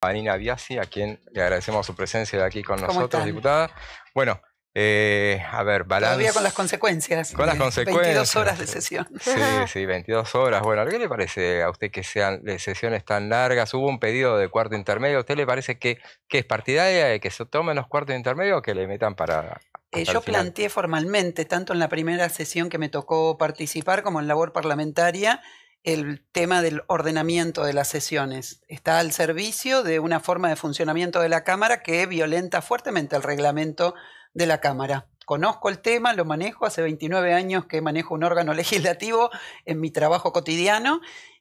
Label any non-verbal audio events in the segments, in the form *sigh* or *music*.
a Nina Biasi, a quien le agradecemos su presencia de aquí con nosotros, diputada. Bueno, eh, a ver, balance. Todavía con las consecuencias. Con las consecuencias. 22 horas de sesión. Sí, sí, 22 horas. Bueno, ¿qué le parece a usted que sean sesiones tan largas? Hubo un pedido de cuarto intermedio. ¿A usted le parece que, que es partidaria de que se tomen los cuartos intermedios o que le metan para... Eh, yo planteé formalmente, tanto en la primera sesión que me tocó participar como en labor parlamentaria, el tema del ordenamiento de las sesiones. Está al servicio de una forma de funcionamiento de la Cámara que violenta fuertemente el reglamento de la Cámara. Conozco el tema, lo manejo, hace 29 años que manejo un órgano *laughs* legislativo en mi trabajo cotidiano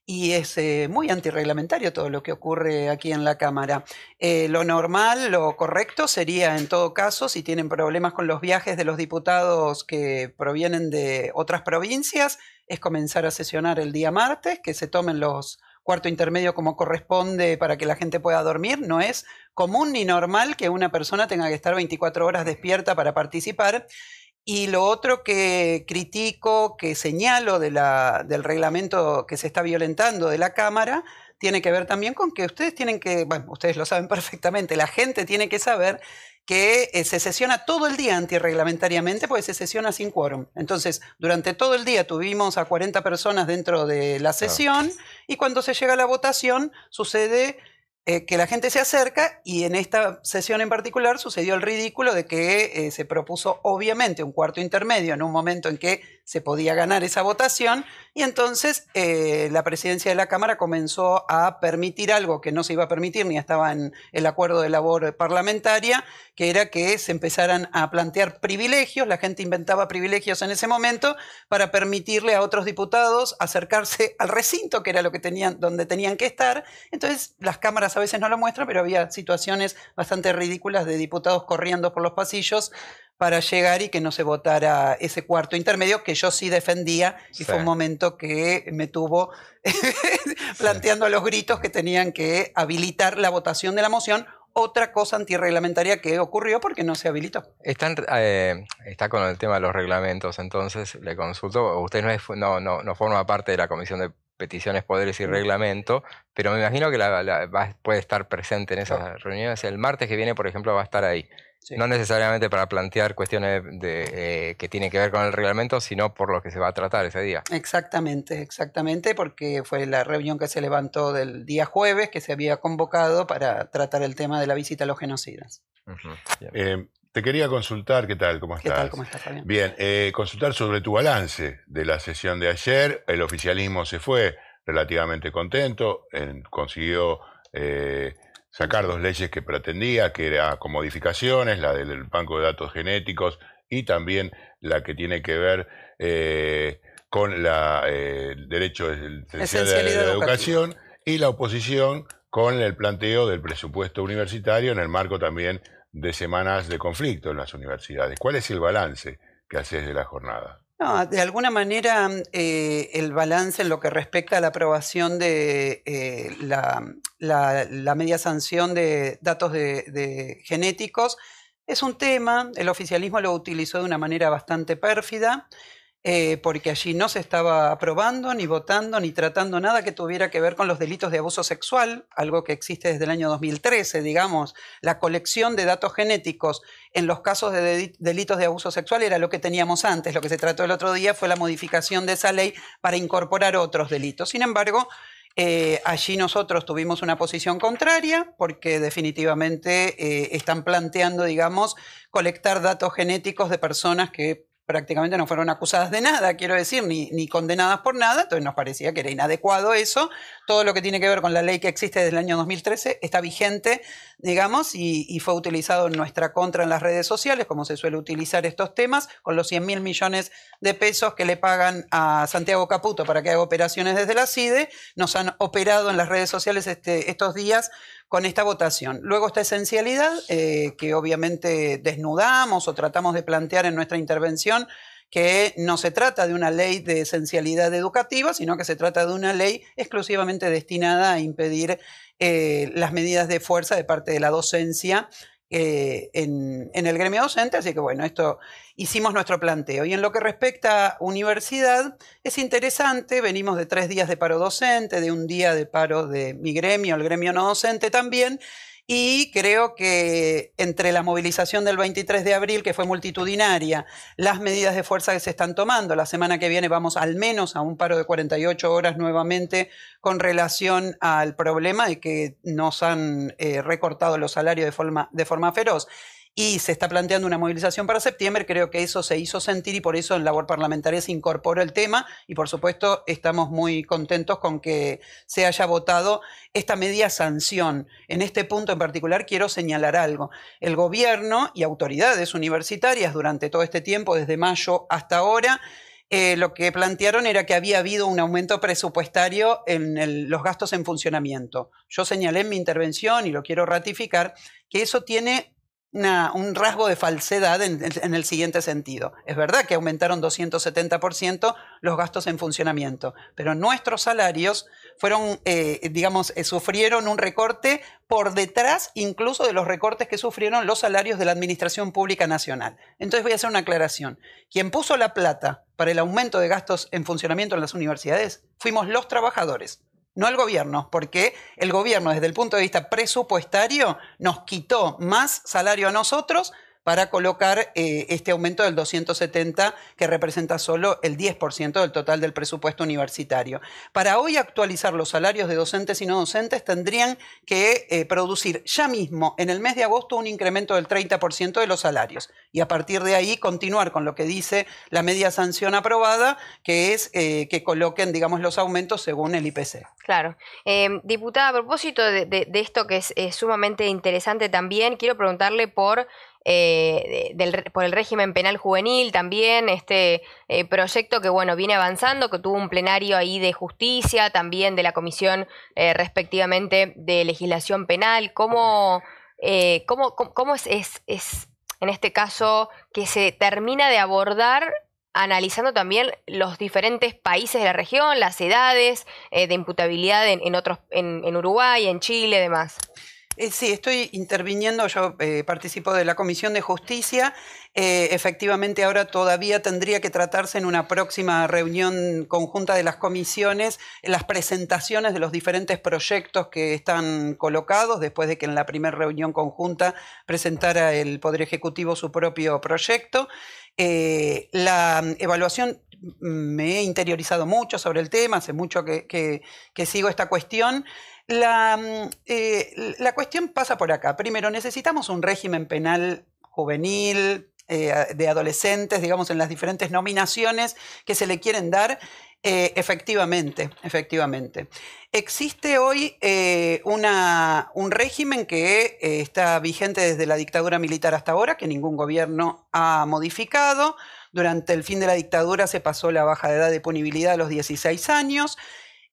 y es eh, muy antirreglamentario todo lo que ocurre aquí en la Cámara. Eh, lo normal, lo correcto sería, en todo caso, si tienen problemas con los viajes de los diputados que provienen de otras provincias, es comenzar a sesionar el día martes, que se tomen los cuarto intermedio como corresponde para que la gente pueda dormir. No es común ni normal que una persona tenga que estar 24 horas despierta para participar. Y lo otro que critico, que señalo del reglamento que se está violentando de la Cámara, tiene que ver también con que ustedes tienen que, bueno, ustedes lo saben *laughs* perfectamente, la gente tiene que saber que eh, se sesiona todo el día antirreglamentariamente pues se sesiona sin quórum. Entonces, durante todo el día tuvimos a 40 personas dentro de la sesión y cuando se llega a la votación sucede eh, que la gente se acerca y en esta sesión en particular sucedió el ridículo de que eh, se propuso obviamente un cuarto intermedio en un momento en que se podía ganar esa votación y entonces eh, la presidencia de la Cámara comenzó a permitir algo que no se iba a permitir ni estaba en el acuerdo de labor parlamentaria, que era que se empezaran a plantear privilegios, la gente inventaba privilegios en ese momento para permitirle a otros diputados acercarse al recinto, que era lo que tenían, donde tenían que estar. Entonces las cámaras a veces no lo muestran, pero había situaciones bastante ridículas de diputados corriendo por los pasillos para llegar y que no se votara ese cuarto intermedio que yo sí defendía y fue un momento que me tuvo *laughs* planteando a los gritos que tenían que habilitar la votación de la moción otra cosa antirreglamentaria que ocurrió porque no se habilitó. Eh, está con el tema de los reglamentos, entonces le consulto. Usted no, no, no forma parte de la Comisión de peticiones, poderes y reglamento, pero me imagino que la, va, puede estar presente en esas reuniones. El martes que viene, por ejemplo, va a estar ahí. No necesariamente para plantear cuestiones de, eh, que tienen que ver con el reglamento, sino por lo que se va a tratar ese día. Exactamente, exactamente, porque fue la reunión que se levantó del día jueves que se había convocado para tratar el tema de la visita a los genocidas. Te quería consultar, ¿qué tal? ¿Cómo estás? ¿Cómo estás, Bien, eh, consultar sobre tu balance de la sesión de ayer. El oficialismo se fue relativamente contento, consiguió eh, sacar dos leyes que pretendía, que era con modificaciones, la del banco de datos genéticos y también la que tiene que ver eh, con el derecho de la educación y la oposición con el planteo del presupuesto universitario en el marco también de semanas de conflicto en las universidades. ¿Cuál es el balance que haces de la jornada? de alguna manera eh, el balance en lo que respecta a la aprobación de eh, la, media sanción de datos de, genéticos es un tema, el oficialismo lo utilizó de una manera bastante pérfida. Eh, porque allí no se estaba aprobando, ni votando, ni tratando nada que tuviera que ver con los delitos de abuso sexual, algo que existe desde el año 2013, digamos. La colección de datos genéticos en los casos de delitos de abuso sexual era lo que teníamos antes. Lo que se trató el otro día fue la modificación de esa ley para incorporar otros delitos. Sin embargo, eh, allí nosotros tuvimos una posición contraria porque definitivamente eh, están planteando, digamos, colectar datos genéticos de personas que prácticamente no fueron acusadas de nada, quiero decir, ni, condenadas por nada, entonces nos parecía que era inadecuado eso, todo lo que tiene que ver con la ley que existe desde el año 2013 está vigente, digamos, y, fue utilizado en nuestra contra en las redes sociales, como se suele utilizar estos temas, con los 100 mil millones de pesos que le pagan a Santiago Caputo para que haga operaciones desde la CIDE. Nos han operado en las redes sociales este, estos días con esta votación. Luego esta esencialidad, eh, que obviamente desnudamos o tratamos de plantear en nuestra intervención que no se trata de una ley de esencialidad educativa, sino que se trata de una ley exclusivamente destinada a impedir eh, las medidas de fuerza de parte de la docencia eh, en, en, el gremio docente, así que bueno, esto hicimos nuestro planteo. Y en lo que respecta a universidad, es interesante, venimos de tres días de paro docente, de un día de paro de mi gremio, el gremio no docente también, y creo que entre la movilización del 23 de abril, que fue multitudinaria, las medidas de fuerza que se están tomando, la semana que viene vamos al menos a un paro de 48 horas nuevamente con relación al problema de que nos han eh, recortado los salarios de forma, de forma feroz y se está planteando una movilización para septiembre, creo que eso se hizo sentir y por eso en labor parlamentaria se incorpora el tema y por supuesto estamos muy contentos con que se haya votado esta media sanción. En este punto en particular quiero señalar algo. El gobierno y autoridades universitarias durante todo este tiempo, desde mayo hasta ahora, eh, lo que plantearon era que había habido un aumento presupuestario en los gastos en funcionamiento. Yo señalé en mi intervención y lo quiero ratificar que eso tiene un rasgo de falsedad en, el siguiente sentido. Es verdad que aumentaron 270% los gastos en funcionamiento, pero nuestros salarios fueron, eh, digamos, eh, sufrieron un recorte por detrás incluso de los recortes que sufrieron los salarios de la Administración Pública Nacional. Entonces voy a hacer una aclaración. Quien puso la plata para el aumento de gastos en funcionamiento en las universidades fuimos los trabajadores no al gobierno, porque el gobierno desde el punto de vista presupuestario nos quitó más salario a nosotros para colocar eh, este aumento del 270 que representa solo el 10% del total del presupuesto universitario. Para hoy actualizar los salarios de docentes y no docentes tendrían que eh, producir ya mismo en el mes de agosto un incremento del 30% de los salarios y a partir de ahí continuar con lo que dice la media sanción aprobada, que es eh, que coloquen, digamos, los aumentos según el IPC. Claro. Em, diputada, a propósito de esto que es sumamente interesante también, quiero preguntarle por eh, por el régimen penal juvenil también, este eh, proyecto que bueno viene avanzando, que tuvo un plenario ahí de justicia, también de la comisión eh, respectivamente de legislación penal. ¿Cómo, cómo, cómo es, es, es en este caso que se termina de abordar analizando también los diferentes países de la región, las edades de imputabilidad en, otros, en, en, Uruguay, en Chile, demás. Eh, sí, estoy interviniendo, yo eh, participo de la Comisión de Justicia. Eh, efectivamente, ahora todavía tendría que tratarse en una próxima reunión conjunta de las comisiones las presentaciones de los diferentes proyectos que están colocados, después de que en la primera reunión conjunta presentara el Poder Ejecutivo su propio proyecto. la mm, evaluación mm, me he interiorizado mucho sobre el tema, hace mucho que sigo esta cuestión. Mm, eh, la, cuestión pasa por acá. Primero, necesitamos un régimen penal juvenil, eh, de adolescentes, digamos, en las diferentes nominaciones que se le quieren dar. Eh, efectivamente, efectivamente. Existe hoy un régimen que está vigente desde la dictadura militar hasta ahora, que ningún gobierno ha modificado. Durante el fin de la dictadura se pasó la baja de edad de punibilidad a los 16 años.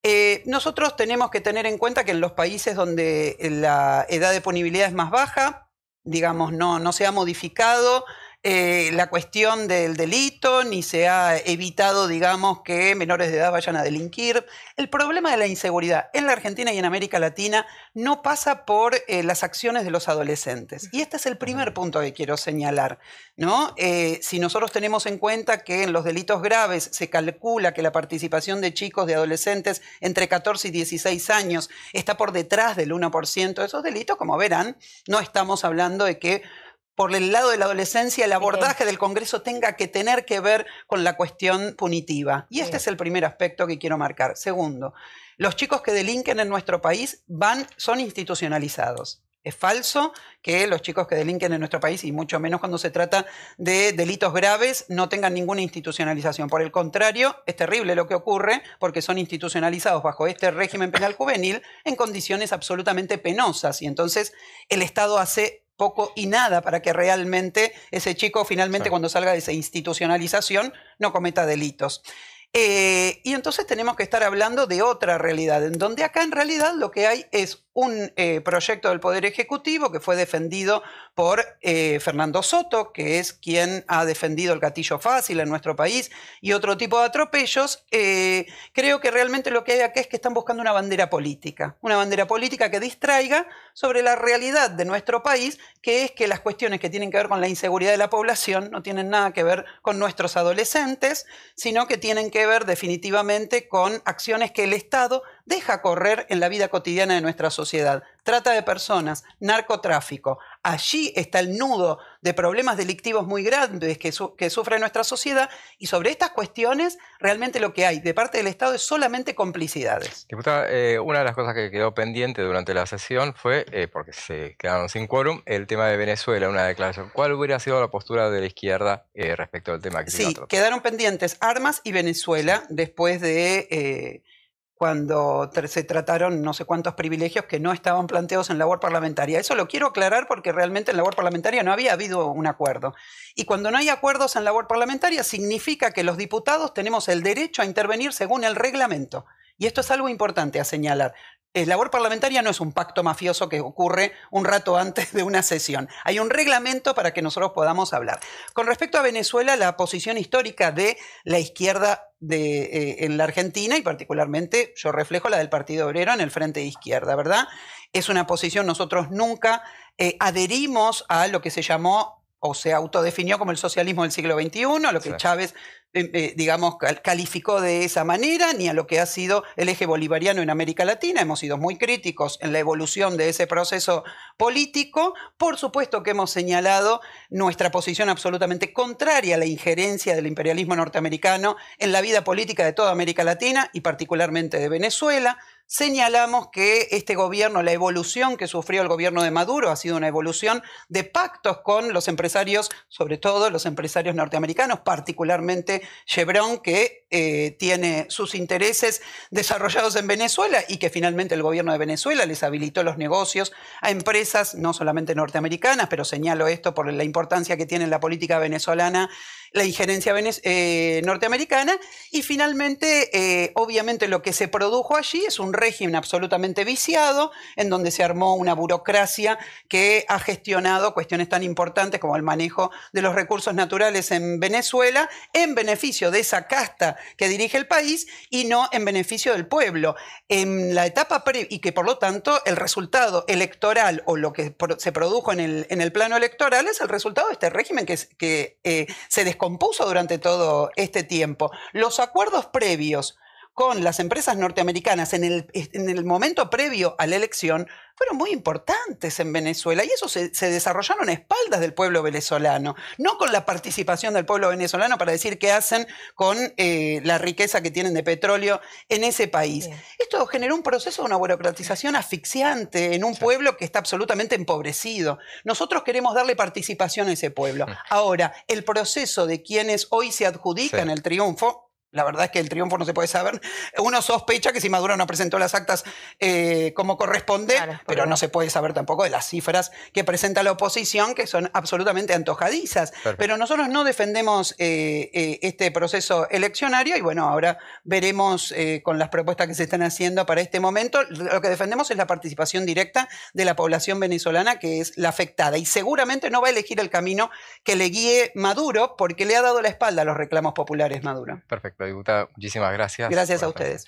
Eh, nosotros tenemos que tener en cuenta que en los países donde eh, la edad de ponibilidad es más baja, digamos, no, no se ha modificado eh, la cuestión del delito, ni se ha evitado, digamos, que menores de edad vayan a delinquir. El problema de la inseguridad en la Argentina y en América Latina no pasa por eh, las acciones de los adolescentes. Y este es el primer punto que quiero señalar. ¿no? Eh, si nosotros tenemos en cuenta que en los delitos graves se calcula que la participación de chicos, de adolescentes entre 14 y 16 años está por detrás del 1% de esos delitos, como verán, no estamos hablando de que por el lado de la adolescencia el abordaje del Congreso tenga que tener que ver con la cuestión punitiva. Y este es el primer aspecto que quiero marcar. Segundo, los chicos que delinquen en nuestro país van, son institucionalizados. Es falso que los chicos que delinquen en nuestro país, y mucho menos cuando se trata de delitos graves, no tengan ninguna institucionalización. Por el contrario, es terrible lo que ocurre porque son institucionalizados bajo este régimen penal juvenil en condiciones absolutamente penosas. Y entonces el Estado hace poco y nada para que realmente ese chico finalmente cuando salga de esa institucionalización no cometa delitos. Eh, y entonces tenemos que estar hablando de otra realidad, en donde acá en realidad lo que hay es un eh, proyecto del Poder Ejecutivo que fue defendido por eh, Fernando Soto, que es quien ha defendido el gatillo fácil en nuestro país, y otro tipo de atropellos. creo que realmente lo que hay acá es que están buscando una bandera política, una bandera política que distraiga sobre la realidad de nuestro país, que es que las cuestiones que tienen que ver con la inseguridad de la población no tienen nada que ver con nuestros adolescentes, sino que tienen que ver definitivamente con acciones que el Estado deja correr en la vida cotidiana de nuestra sociedad. Trata de personas, narcotráfico. Allí está el nudo de problemas delictivos muy grandes que, sufre nuestra sociedad y sobre estas cuestiones realmente lo que hay de parte del Estado es solamente complicidades. Diputada, eh, una de las cosas que quedó pendiente durante la sesión fue, eh, porque se quedaron sin quórum, el tema de Venezuela, una declaración. ¿Cuál hubiera sido la postura de la izquierda eh, respecto al tema que Sí, quedaron pendientes armas y Venezuela después de cuando se trataron no sé cuántos privilegios que no estaban planteados en labor parlamentaria. Eso lo quiero aclarar porque realmente en labor parlamentaria no había habido un acuerdo. Y cuando no hay acuerdos en labor parlamentaria significa que los diputados tenemos el derecho a intervenir según el reglamento. Y esto es algo importante a señalar es labor parlamentaria no es un pacto mafioso que ocurre un rato antes de una sesión. Hay un reglamento para que nosotros podamos hablar. Con respecto a Venezuela, la posición histórica de la izquierda eh, en la Argentina y particularmente yo reflejo la del Partido Obrero en el Frente de Izquierda, ¿verdad? Es una posición, nosotros nunca eh, adherimos a lo que se llamó o se autodefinió como el socialismo del siglo XXI, lo que Chávez, eh, eh, digamos, calificó de esa manera, ni a lo que ha sido el eje bolivariano en América Latina. Hemos sido muy críticos en la evolución de ese proceso político. Por supuesto que hemos señalado nuestra posición absolutamente contraria a la injerencia del imperialismo norteamericano en la vida política de toda América Latina y particularmente de Venezuela señalamos que este gobierno, la evolución que sufrió el gobierno de Maduro ha sido una evolución de pactos con los empresarios, sobre todo los empresarios norteamericanos, particularmente Chevron, que eh, tiene sus intereses desarrollados en Venezuela y que finalmente el gobierno de Venezuela les habilitó los negocios a empresas, no solamente norteamericanas, pero señalo esto por la importancia que tiene la política venezolana la injerencia eh, norteamericana y finalmente, eh, obviamente, lo que se produjo allí es un régimen absolutamente viciado, en donde se armó una burocracia que ha gestionado cuestiones tan importantes como el manejo de los recursos naturales en Venezuela en beneficio de esa casta que dirige el país y no en beneficio del pueblo. En la etapa previa y que por lo tanto el resultado electoral o lo que se produjo en el, plano electoral es el resultado de este régimen que, eh, se descompuso durante todo este tiempo. Los acuerdos previos con las empresas norteamericanas en el, momento previo a la elección fueron muy importantes en Venezuela y eso se, desarrollaron a espaldas del pueblo venezolano, no con la participación del pueblo venezolano para decir qué hacen con eh, la riqueza que tienen de petróleo en ese país. Esto generó un proceso de una burocratización asfixiante en un pueblo que está absolutamente empobrecido. Nosotros queremos darle participación a ese pueblo. Mm. Ahora, el proceso de quienes hoy se adjudican el triunfo la verdad es que el triunfo no se puede saber. Uno sospecha que si Maduro no presentó las actas eh, como corresponde, pero no se puede saber tampoco de las cifras que presenta la oposición, que son absolutamente antojadizas. Pero nosotros no defendemos eh, eh, este proceso eleccionario y bueno, ahora veremos con las propuestas que se están haciendo para este momento. Lo que defendemos es la participación directa de la población venezolana, que es la afectada. Y seguramente no va a elegir el camino que le guíe Maduro, porque le ha dado la espalda a los reclamos populares Maduro. Perfecto diputada, muchísimas gracias. Gracias a ustedes.